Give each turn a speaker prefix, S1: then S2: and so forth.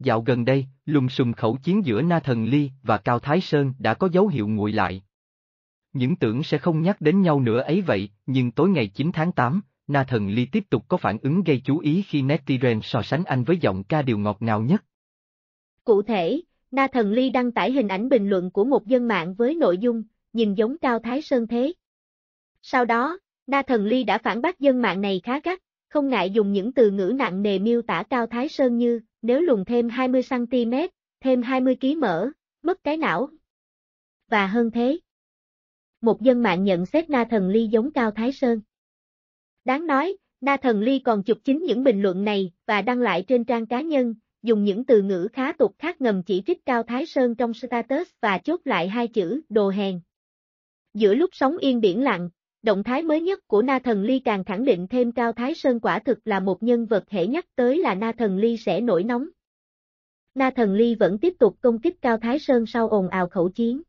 S1: Dạo gần đây, lùng sùng khẩu chiến giữa Na Thần Ly và Cao Thái Sơn đã có dấu hiệu nguội lại. Những tưởng sẽ không nhắc đến nhau nữa ấy vậy, nhưng tối ngày 9 tháng 8, Na Thần Ly tiếp tục có phản ứng gây chú ý khi Netizen so sánh anh với giọng ca điều ngọt ngào nhất.
S2: Cụ thể, Na Thần Ly đăng tải hình ảnh bình luận của một dân mạng với nội dung, nhìn giống Cao Thái Sơn thế. Sau đó, Na Thần Ly đã phản bác dân mạng này khá gắt, không ngại dùng những từ ngữ nặng nề miêu tả Cao Thái Sơn như nếu lùn thêm 20cm, thêm 20kg mỡ, mất cái não. Và hơn thế. Một dân mạng nhận xét Na Thần Ly giống Cao Thái Sơn. Đáng nói, Na Thần Ly còn chụp chính những bình luận này và đăng lại trên trang cá nhân, dùng những từ ngữ khá tục khác ngầm chỉ trích Cao Thái Sơn trong status và chốt lại hai chữ đồ hèn. Giữa lúc sóng yên biển lặng, Động thái mới nhất của Na Thần Ly càng khẳng định thêm Cao Thái Sơn quả thực là một nhân vật hệ nhắc tới là Na Thần Ly sẽ nổi nóng. Na Thần Ly vẫn tiếp tục công kích Cao Thái Sơn sau ồn ào khẩu chiến.